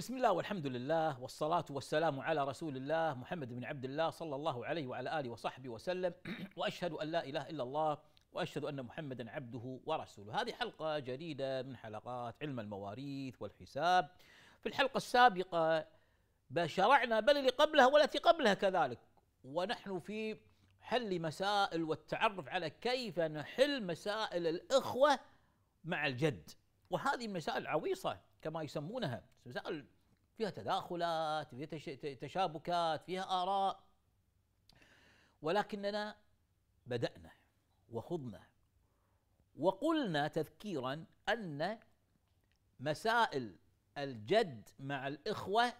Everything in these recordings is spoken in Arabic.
بسم الله والحمد لله والصلاة والسلام على رسول الله محمد بن عبد الله صلى الله عليه وعلى آله وصحبه وسلم وأشهد أن لا إله إلا الله وأشهد أن محمدا عبده ورسوله هذه حلقة جديدة من حلقات علم المواريث والحساب في الحلقة السابقة شرعنا بل اللي قبلها والتي قبلها كذلك ونحن في حل مسائل والتعرف على كيف نحل مسائل الإخوة مع الجد وهذه مسائل عويصة كما يسمونها مسائل فيها تداخلات فيها تشابكات فيها آراء ولكننا بدأنا وخضنا وقلنا تذكيرا أن مسائل الجد مع الإخوة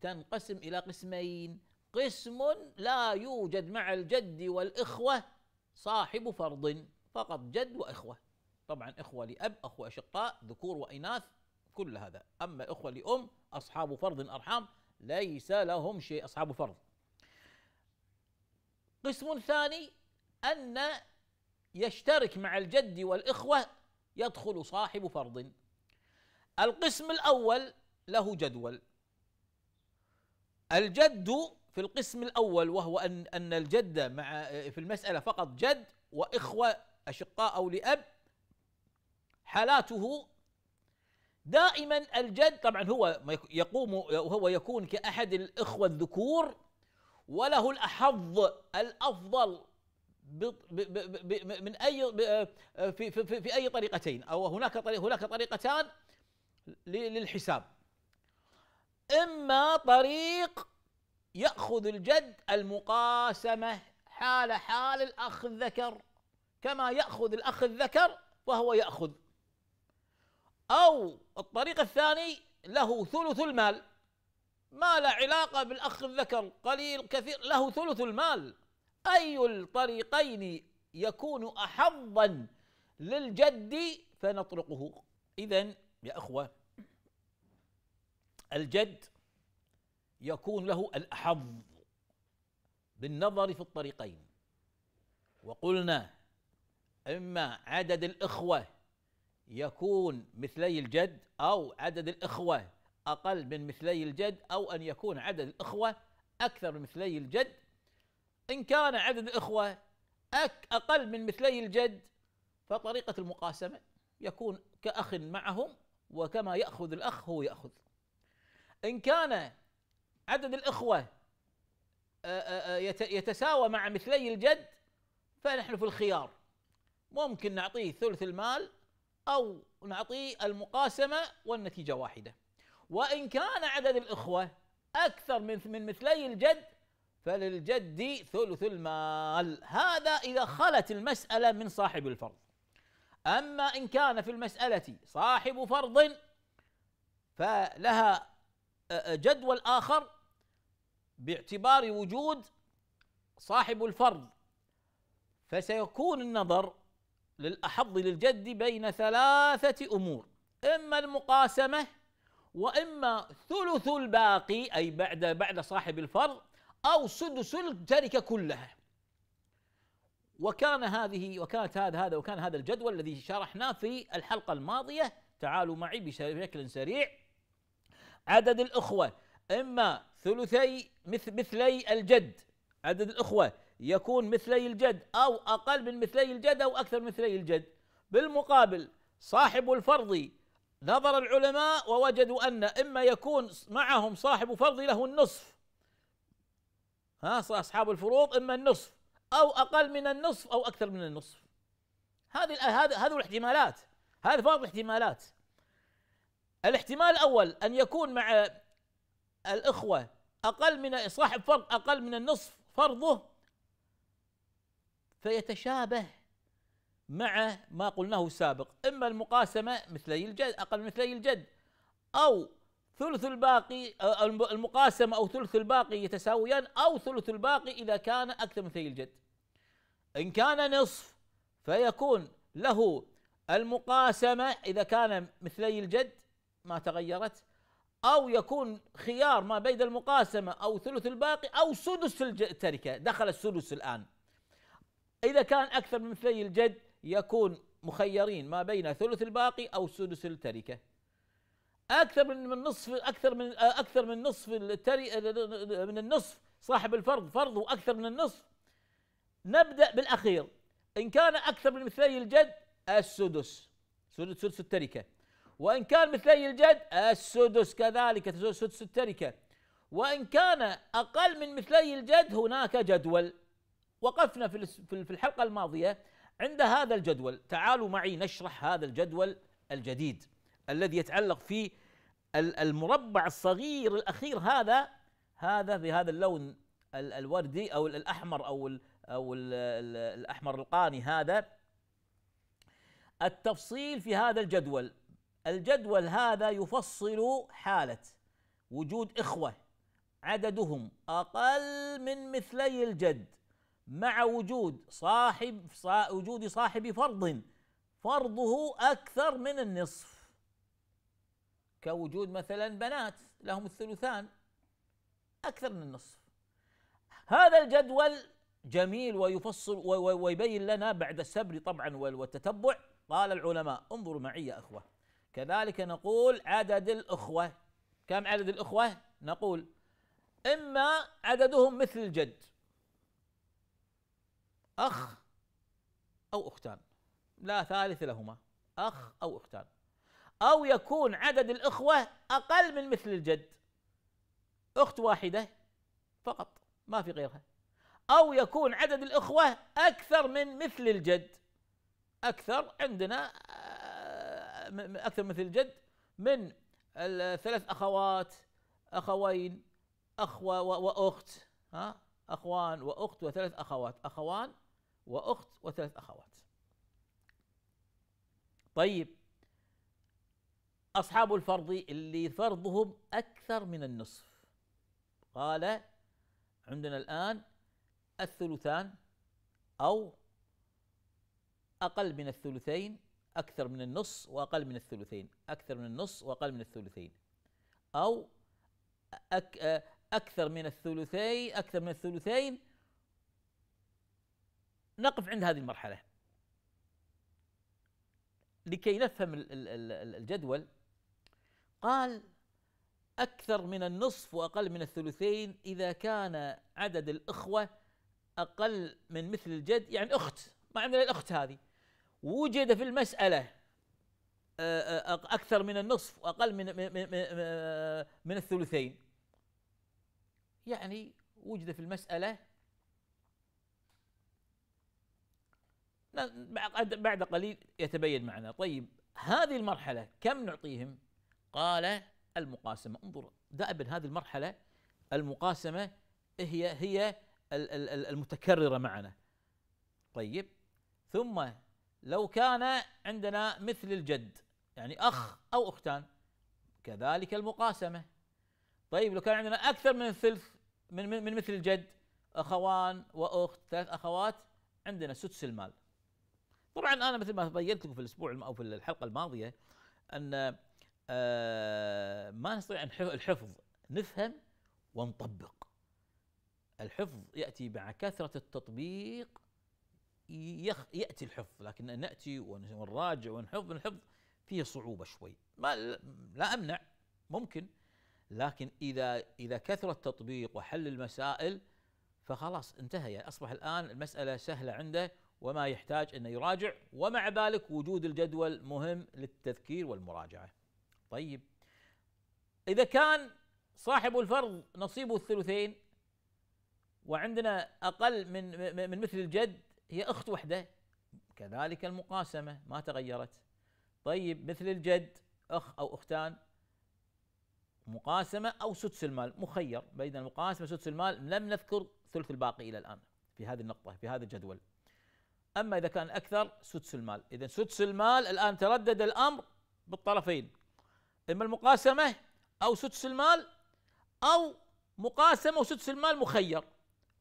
تنقسم إلى قسمين قسم لا يوجد مع الجد والإخوة صاحب فرض فقط جد وإخوة طبعا إخوة لأب أخوة أشقاء ذكور وإناث كل هذا أما الإخوة لأم أصحاب فرض أرحام ليس لهم شيء أصحاب فرض قسم ثاني أن يشترك مع الجد والإخوة يدخل صاحب فرض القسم الأول له جدول الجد في القسم الأول وهو أن أن الجد مع في المسألة فقط جد وإخوة أشقاء أو لأب حالاته دائما الجد طبعا هو يقوم وهو يكون كأحد الإخوة الذكور وله الأحظ الأفضل من أي في, في, في, في أي طريقتين أو هناك طريق هناك طريقتان للحساب إما طريق يأخذ الجد المقاسمة حال حال الأخ الذكر كما يأخذ الأخ الذكر وهو يأخذ أو الطريق الثاني له ثلث المال ما له علاقة بالأخ الذكر قليل كثير له ثلث المال أي الطريقين يكون أحظا للجد فنطرقه إذا يا أخوة الجد يكون له الأحظ بالنظر في الطريقين وقلنا إما عدد الإخوة يكون مثلي الجد أو عدد الإخوة أقل من مثلي الجد أو أن يكون عدد الإخوة أكثر من مثلي الجد إن كان عدد الإخوة أقل من مثلي الجد فطريقة المقاسمة يكون كأخ معهم وكما يأخذ الأخ هو يأخذ إن كان عدد الإخوة يتساوى مع مثلي الجد فنحن في الخيار ممكن نعطيه ثلث المال أو نعطيه المقاسمة والنتيجة واحدة وإن كان عدد الإخوة أكثر من من مثلي الجد فللجد ثلث المال هذا إذا خلت المسألة من صاحب الفرض أما إن كان في المسألة صاحب فرض فلها جدول آخر باعتبار وجود صاحب الفرض فسيكون النظر للأحظ للجد بين ثلاثة أمور إما المقاسمة وإما ثلث الباقي أي بعد بعد صاحب الفرض أو سدس التركة كلها وكان هذه وكانت هذا هذا وكان هذا الجدول الذي شرحناه في الحلقة الماضية تعالوا معي بشكل سريع عدد الأخوة إما ثلثي مثلي الجد عدد الأخوة يكون مثلي الجد أو أقل من مثلي الجد أو أكثر من مثلي الجد بالمقابل صاحب الفرض نظر العلماء ووجدوا أن إما يكون معهم صاحب فرض له النصف ها أصحاب الفروض إما النصف أو أقل من النصف أو أكثر من النصف هذه هذه الاحتمالات هذه بعض الاحتمالات الاحتمال الأول أن يكون مع الإخوة أقل من صاحب فرض أقل من النصف فرضه فيتشابه مع ما قلناه سابق إما المقاسمة مثلي الجد أقل مثلي الجد أو ثلث الباقي المقاسمة أو ثلث الباقي يتساويان أو ثلث الباقي إذا كان أكثر مثلي الجد إن كان نصف فيكون له المقاسمة إذا كان مثلي الجد ما تغيرت أو يكون خيار ما بين المقاسمة أو ثلث الباقي أو سدس التركة دخل السدس الآن إذا كان أكثر من ثلثي الجد يكون مخيرين ما بين ثلث الباقي أو سدس التركة أكثر من من نصف أكثر من أكثر من نصف من النصف صاحب الفرض فرض أكثر من النصف نبدأ بالأخير إن كان أكثر من مثلي الجد السدس سدس التركة وإن كان مثلي الجد السدس كذلك سدس التركة وإن كان أقل من مثلي الجد هناك جدول وقفنا في الحلقه الماضيه عند هذا الجدول تعالوا معي نشرح هذا الجدول الجديد الذي يتعلق في المربع الصغير الاخير هذا هذا بهذا اللون الوردي او الاحمر او او الاحمر القاني هذا التفصيل في هذا الجدول الجدول هذا يفصل حاله وجود اخوه عددهم اقل من مثلي الجد مع وجود صاحب وجود صاحب فرض فرضه أكثر من النصف كوجود مثلا بنات لهم الثلثان أكثر من النصف هذا الجدول جميل ويفصل ويبين لنا بعد السبر طبعا والتتبع قال العلماء انظروا معي يا أخوة كذلك نقول عدد الأخوة كم عدد الأخوة؟ نقول إما عددهم مثل الجد أخ أو أختان لا ثالث لهما أخ أو أختان أو يكون عدد الإخوة أقل من مثل الجد أخت واحدة فقط ما في غيرها أو يكون عدد الإخوة أكثر من مثل الجد أكثر عندنا آه، أكثر مثل الجد من ثلاث أخوات أخوين أخوة وأخت ها أخوان وأخت وثلاث أخوات أخوان واخت وثلاث اخوات طيب اصحاب الفرض اللي فرضهم اكثر من النصف قال عندنا الان الثلثان او اقل من الثلثين اكثر من النص واقل من الثلثين اكثر من النص واقل من الثلثين او أك أكثر من الثلثي أكثر من الثلثين نقف عند هذه المرحلة لكي نفهم الجدول قال أكثر من النصف وأقل من الثلثين إذا كان عدد الإخوة أقل من مثل الجد يعني أخت ما عندنا الأخت هذه وجد في المسألة آه، آه، أكثر من النصف وأقل من من آه، الثلثين يعني وجد في المسألة بعد قليل يتبين معنا طيب هذه المرحلة كم نعطيهم قال المقاسمة انظر دائما هذه المرحلة المقاسمة هي هي المتكررة معنا طيب ثم لو كان عندنا مثل الجد يعني أخ أو أختان كذلك المقاسمة طيب لو كان عندنا أكثر من ثلث من, من, من مثل الجد أخوان وأخت ثلاث أخوات عندنا سدس المال طبعا انا مثل ما بينت لكم في الاسبوع او في الحلقه الماضيه ان آه، ما نستطيع الحفظ نفهم ونطبق الحفظ ياتي مع كثره التطبيق ياتي الحفظ لكن ناتي ونراجع ونحفظ الحفظ فيه صعوبه شوي ما لا امنع ممكن لكن اذا اذا كثر التطبيق وحل المسائل فخلاص انتهى يعني اصبح الان المساله سهله عنده وما يحتاج انه يراجع ومع ذلك وجود الجدول مهم للتذكير والمراجعه. طيب اذا كان صاحب الفرض نصيبه الثلثين وعندنا اقل من من مثل الجد هي اخت وحده كذلك المقاسمه ما تغيرت. طيب مثل الجد اخ او اختان مقاسمه او سدس المال مخير بين المقاسمه سدس المال لم نذكر ثلث الباقي الى الان في هذه النقطه في هذا الجدول. أما إذا كان أكثر سدس المال إذا سدس المال الآن تردد الأمر بالطرفين إما المقاسمة أو سدس المال أو مقاسمة وسدس المال مخير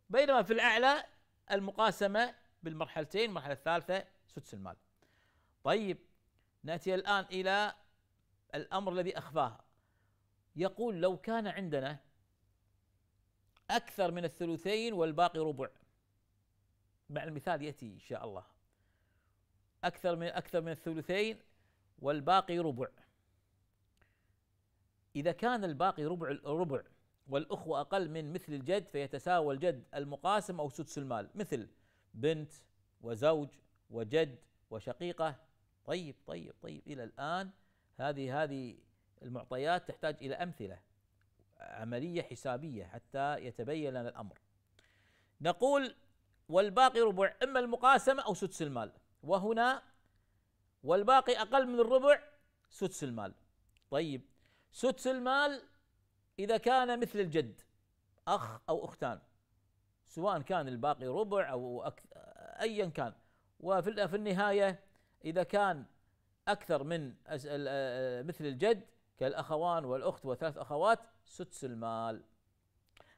بينما في الأعلى المقاسمة بالمرحلتين المرحلة الثالثة سدس المال طيب نأتي الآن إلى الأمر الذي أخفاه يقول لو كان عندنا أكثر من الثلثين والباقي ربع مع المثال ياتي ان شاء الله اكثر من اكثر من الثلثين والباقي ربع اذا كان الباقي ربع الربع والاخوه اقل من مثل الجد فيتساوى الجد المقاسم او سدس المال مثل بنت وزوج وجد وشقيقه طيب طيب طيب الى الان هذه هذه المعطيات تحتاج الى امثله عمليه حسابيه حتى يتبين لنا الامر نقول والباقي ربع إما المقاسمة أو سدس المال وهنا والباقي أقل من الربع سدس المال طيب سدس المال إذا كان مثل الجد أخ أو أختان سواء كان الباقي ربع أو أيا كان وفي النهاية إذا كان أكثر من مثل الجد كالأخوان والأخت وثلاث أخوات سدس المال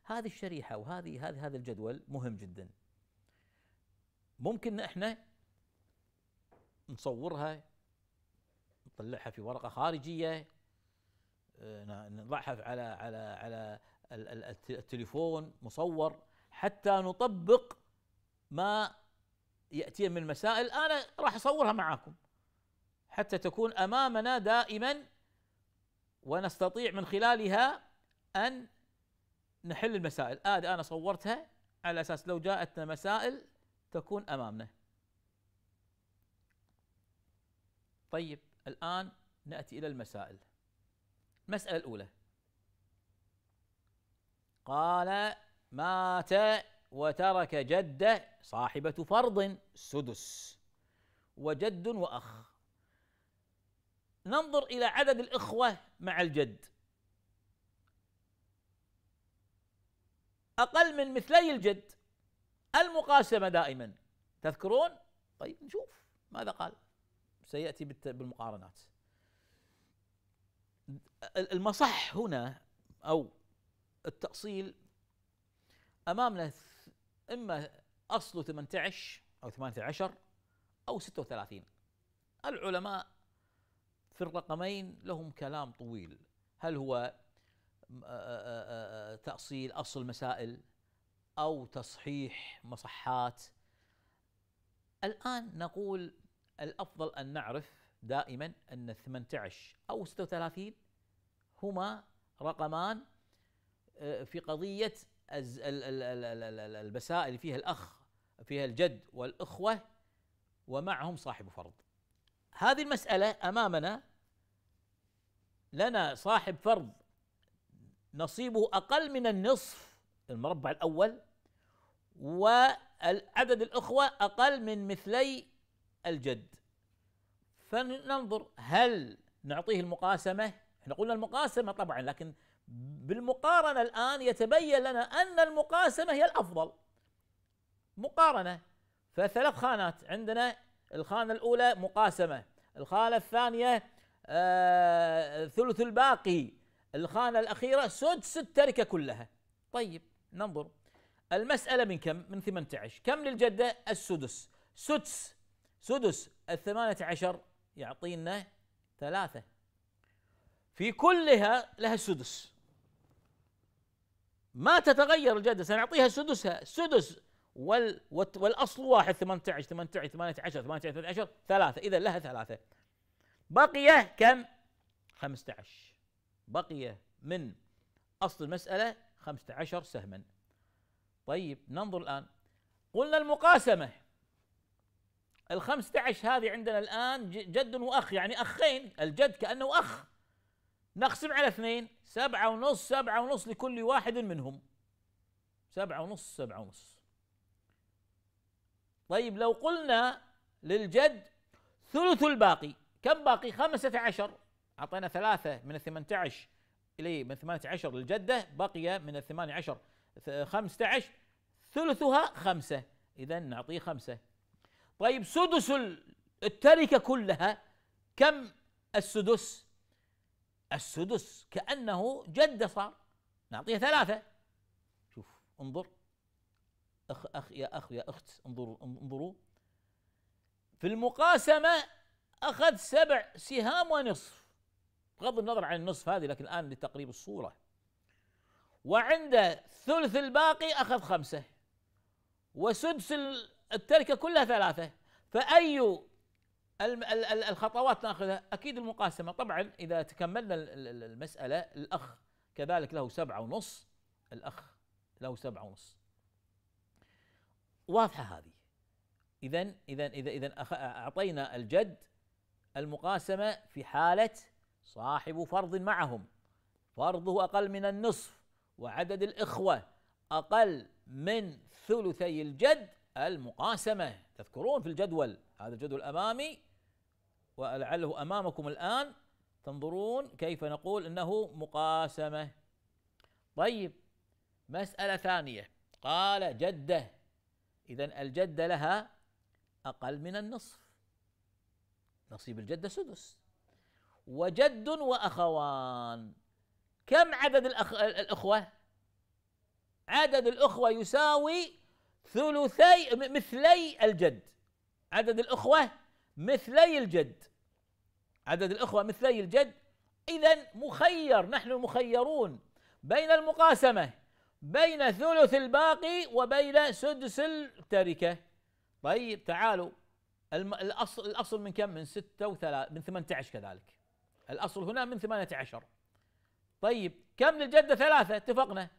هذه الشريحة وهذه هذا الجدول مهم جدا ممكن احنا نصورها نطلعها في ورقه خارجيه آه، نضعها على على على التليفون مصور حتى نطبق ما ياتي من مسائل انا راح اصورها معاكم حتى تكون امامنا دائما ونستطيع من خلالها ان نحل المسائل هذه آه انا صورتها على اساس لو جاءتنا مسائل تكون امامنا طيب الان ناتي الى المسائل المساله الاولى قال مات وترك جده صاحبه فرض سدس وجد واخ ننظر الى عدد الاخوه مع الجد اقل من مثلي الجد المقاسمه دائما تذكرون طيب نشوف ماذا قال سياتي بالمقارنات المصح هنا او التاصيل امامنا اما اصله 18 او 18 او 36 العلماء في الرقمين لهم كلام طويل هل هو تاصيل اصل مسائل او تصحيح مصحات الان نقول الافضل ان نعرف دائما ان 18 او 36 هما رقمان آه، في قضيه البسائل فيها الاخ فيها الجد والاخوه ومعهم صاحب فرض هذه المساله امامنا لنا صاحب فرض نصيبه اقل من النصف المربع الاول وعدد الأخوة أقل من مثلي الجد فننظر هل نعطيه المقاسمة احنا قلنا المقاسمة طبعا لكن بالمقارنة الآن يتبين لنا أن المقاسمة هي الأفضل مقارنة فثلاث خانات عندنا الخانة الأولى مقاسمة الخانة الثانية آه ثلث الباقي الخانة الأخيرة سدس التركة كلها طيب ننظر المسألة من كم؟ من 18 كم للجدة؟ السدس سدس سدس الثمانية عشر يعطينا ثلاثة في كلها لها سدس ما تتغير الجدة سنعطيها سدسها سدس وال والأصل واحد 18 18 18 18 18 ثلاثة إذا لها ثلاثة بقي كم؟ 15 بقي من أصل المسألة 15 سهما طيب ننظر الآن قلنا المقاسمة الخمسة عشر هذه عندنا الآن جد وأخ يعني أخين الجد كأنه أخ نقسم على اثنين سبعة ونص سبعة ونص لكل واحد منهم سبعة ونص سبعة ونص طيب لو قلنا للجد ثلث الباقي كم باقي خمسة عشر أعطينا ثلاثة من الثمانية عشر إلي من ثمانية عشر للجدة بقي من الثمانية عشر خمسة عشر ثلثها خمسة إذا نعطيه خمسة طيب سدس التركة كلها كم السدس السدس كأنه جد صار نعطيه ثلاثة شوف انظر أخ أخ يا أخ يا أخت انظروا انظروا في المقاسمة أخذ سبع سهام ونصف بغض النظر عن النصف هذه لكن الآن لتقريب الصورة وعند ثلث الباقي أخذ خمسة وسدس التركه كلها ثلاثه فاي الخطوات ناخذها اكيد المقاسمه طبعا اذا تكملنا المساله الاخ كذلك له سبعه ونص الاخ له سبعه ونص واضحه هذه اذا اذا اذا اذا اعطينا الجد المقاسمه في حاله صاحب فرض معهم فرضه اقل من النصف وعدد الاخوه اقل من ثلثي الجد المقاسمة تذكرون في الجدول هذا الجدول أمامي ولعله أمامكم الآن تنظرون كيف نقول إنه مقاسمة طيب مسألة ثانية قال جدة إذا الجدة لها أقل من النصف نصيب الجدة سدس وجد وأخوان كم عدد الأخ... الأخوة عدد الأخوة يساوي ثلثي مثلي الجد عدد الأخوة مثلي الجد عدد الأخوة مثلي الجد إذا مخير نحن مخيرون بين المقاسمة بين ثلث الباقي وبين سدس التركة طيب تعالوا الأصل الأصل من كم؟ من ستة وثلاث من 18 كذلك الأصل هنا من 18 طيب كم للجدة ثلاثة اتفقنا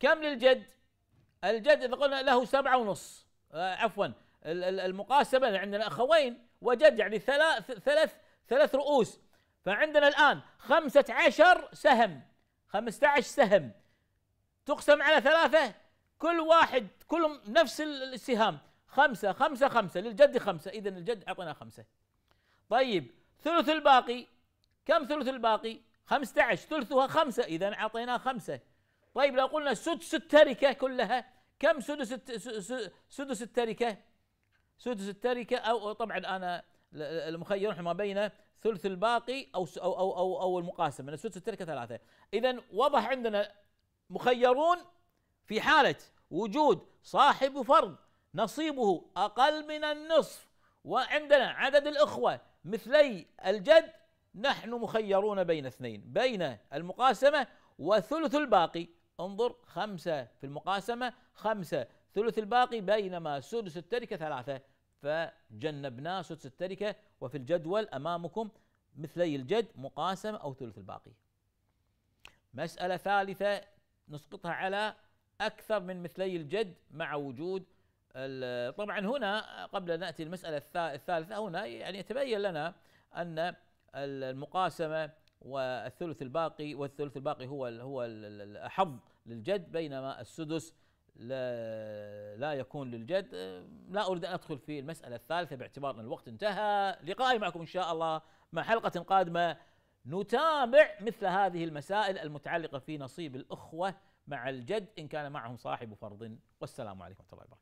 كم للجد الجد إذا قلنا له سبعة ونص آه عفوا المقاسمة عندنا أخوين وجد يعني ثلاث ثلاث ثلاث رؤوس فعندنا الآن خمسة عشر سهم خمسة عشر سهم تقسم على ثلاثة كل واحد كلهم نفس السهام خمسة خمسة خمسة للجد خمسة إذا الجد اعطنا خمسة طيب ثلث الباقي كم ثلث الباقي خمسة عشر ثلثها خمسة إذا أعطينا خمسة طيب لو قلنا سدس التركة كلها كم سدس سدس التركة؟ سدس التركة أو طبعا أنا المخير ما بين ثلث الباقي أو أو أو أو, أو المقاسم من سدس التركة ثلاثة إذا وضح عندنا مخيرون في حالة وجود صاحب فرض نصيبه أقل من النصف وعندنا عدد الإخوة مثلي الجد نحن مخيرون بين اثنين بين المقاسمة وثلث الباقي انظر خمسة في المقاسمة خمسة ثلث الباقي بينما سدس التركة ثلاثة فجنبناه سدس التركة وفي الجدول أمامكم مثلي الجد مقاسمة أو ثلث الباقي مسألة ثالثة نسقطها على أكثر من مثلي الجد مع وجود طبعا هنا قبل أن نأتي المسألة الثالثة هنا يعني يتبين لنا أن المقاسمة والثلث الباقي والثلث الباقي هو هو الأحظ للجد بينما السدس لا, لا يكون للجد لا أريد أن أدخل في المسألة الثالثة باعتبار أن الوقت انتهى لقائي معكم إن شاء الله مع حلقة قادمة نتابع مثل هذه المسائل المتعلقة في نصيب الأخوة مع الجد إن كان معهم صاحب فرض والسلام عليكم ورحمة الله وبركاته